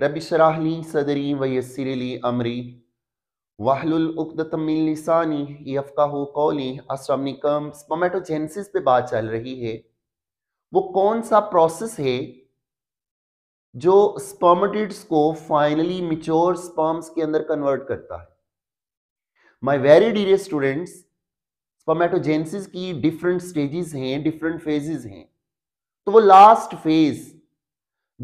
रबिशराहली सदरी वयसरली अमरी कौली स्पोमेटोजेंसिस पे बात चल रही है वो कौन सा प्रोसेस है जो स्पर्मेटिड्स को फाइनली मिच्योर स्पर्म्स के अंदर कन्वर्ट करता है my very dear students spermatogenesis की डिफरेंट स्टेजेस हैं डिफरेंट फेजेस हैं तो वो लास्ट फेज़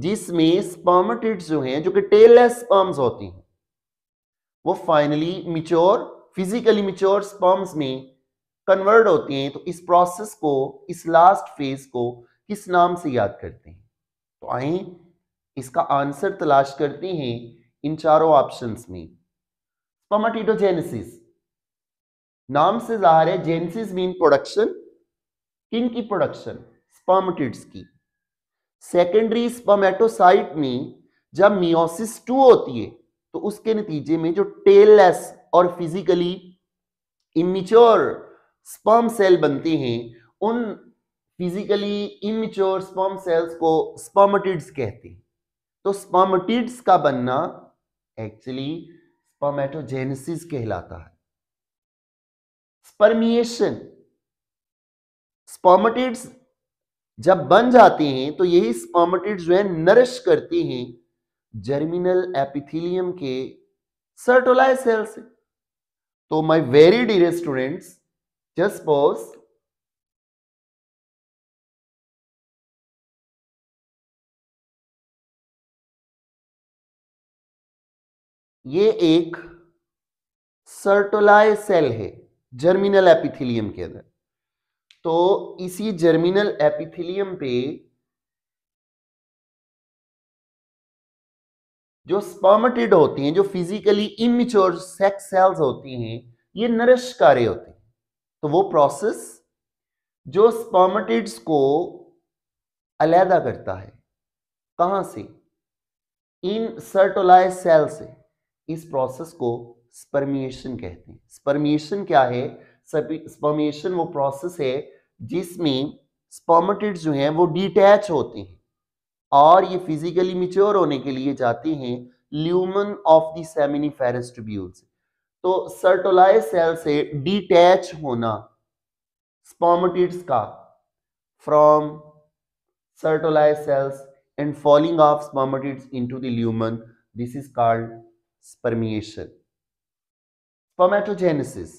जिसमें स्पर्मेटिड जो हैं जो कि टेललेस स्पर्म्स होती हैं वो finally mature physically mature sperms में कन्वर्ट होती हैं तो इस प्रोसेस को इस लास्ट फेज को किस नाम से याद करते हैं तो आए इसका आंसर तलाश करते हैं इन चारों ऑप्शंस में स्पर्मेटिडोजेनेसिस नाम से जाहिर है जेनेसिस मीन प्रोडक्शन किन की प्रोडक्शन स्पर्मेटिड्स की सेकेंडरी स्पर्मेटोसाइट में जब मियोसिस टू होती है तो उसके नतीजे में जो टेललेस और फिजिकली इमिच्योर स्पर्म सेल बनते हैं उन फिजिकली इमिच्योर स्पर्म सेल्स को स्पर्मटिड्स कहते हैं तो स्पर्मटिड्स का बनना एक्चुअली स्पर्मेटोजेनेसिस कहलाता है स्पर्मिएशन स्पर्मटिड्स जब बन जाते हैं तो यही स्पर्मेटिड जो है नरिश करती हैं जर्मिनल एपिथिलियम के सर्टोलाई सेल से तो my very dear students just pause ये एक सर्टोलाई सेल है जर्मिनल एपिथिलियम के अंदर तो इसी जर्मिनल एपिथिलियम पे जो स्पर्मेटिड होती हैं जो फिजिकली इमेच्योर सेक्स सेल्स होती हैं ये नरश कार्य होते हैं तो वो प्रोसेस जो स्पर्मेटिड्स को अलहदा करता है कहां से इन सर्टोलाइज सेल से इस प्रोसेस को स्पर्मिएशन कहते हैं स्पर्मिएशन क्या है स्पर्मिएशन वो प्रोसेस है जिसमें स्पर्मेटिड्स जो हैं वो डिटैच होते हैं और ये फिजिकली मिच्योर होने के लिए जाते हैं lumen of the seminiferous tubule से तो सर्टोलाइज सेल से डिटैच होना स्पर्मेटिड्स का from Sertoli cells and falling off spermatids into the lumen this is called spermiation spermatogenesis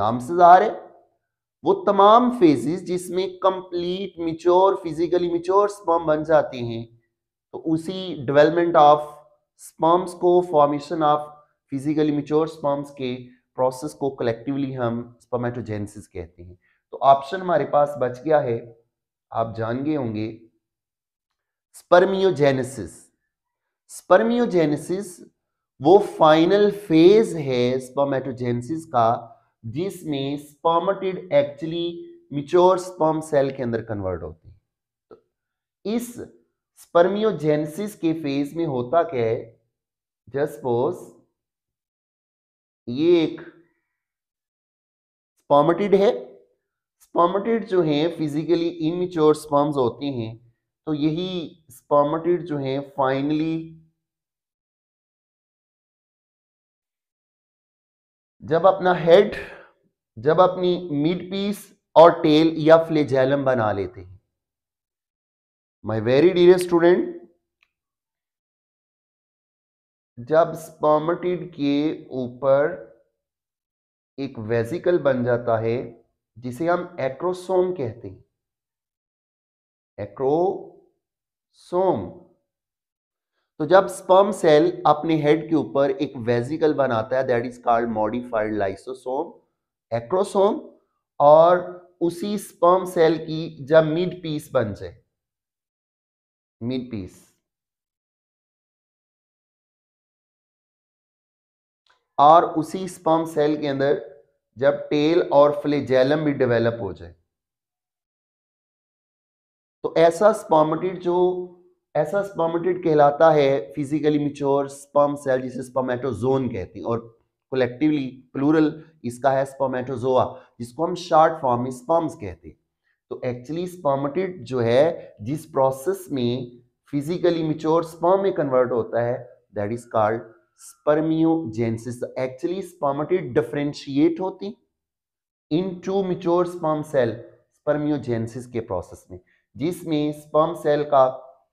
नाम से जा है वो तमाम फेजेस जिसमें complete mature physically mature sperm बन जाते हैं तो उसी डेवलपमेंट ऑफ स्पर्म्स को formation of physically mature sperms के प्रोसेस को कलेक्टिवली हम स्पर्मेटोजेंसिस कहते हैं तो ऑप्शन हमारे पास बच गया है आप जान गए होंगे स्पर्मियोजेनेसिस स्पर्मियोजेनेसिस वो फाइनल फेज है स्पर्मेटोजेंसिस का जिसमें spermatid actually mature sperm cell के अंदर कन्वर्ट होते हैं तो इस स्पर्मियोजेनेसिस के फेज में होता क्या है जस्ट सपोज ये एक स्पर्मेटिड है स्पर्मेटिड जो है फिजिकली इनमिच्योर स्पर्म्स होते हैं तो यही स्पर्मेटिड जो है फाइनली जब अपना हेड जब अपनी मिड पीस और टेल या फ्लेजैलम बना लेते हैं माय वेरी डियर स्टूडेंट जब स्पर्मेटिड के ऊपर एक वेजिकल बन जाता है जिसे हम एक्रोसोम कहते हैं एक्रोसोम तो जब स्पर्म सेल अपने हेड के ऊपर एक वेजिकल बनाता है that is called modified lysosome acrosome और उसी स्पर्म सेल की जब मिड पीस बन जाए मिड पीस और उसी स्पर्म सेल के अंदर जब टेल और फ्लेजेलम भी डेवलप हो जाए तो ऐसा स्पर्मेटिड जो ऐसा स्पर्मेटेड कहलाता है फिजिकली मिच्योर स्पर्म सेल जिसे स्पर्मेटोजोन कहते हैं और कलेक्टिवली प्लूरल इसका है स्पर्मेटोजोआ जिसको हम शॉर्ट फॉर्म में स्पर्म्स कहते हैं तो एक्चुअली स्पर्मेटेड जो है जिस प्रोसेस में फिजिकली मिच्योर स्पर्म में कन्वर्ट होता है that is called spermiogenesis actually spermatid differentiate होती into mature sperm cell spermiogenesis के प्रोसेस में जिसमें स्पर्म सेल का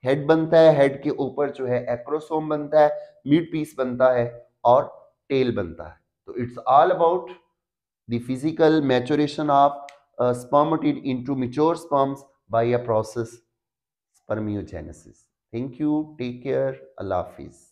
हेड बनता है हेड के ऊपर जो है एक्रोसोम बनता है मिड पीस बनता है और टेल बनता है तो it's all about the physical maturation of into mature sperms by a process spermiogenesis thank you take care अल्लाह हाफिज़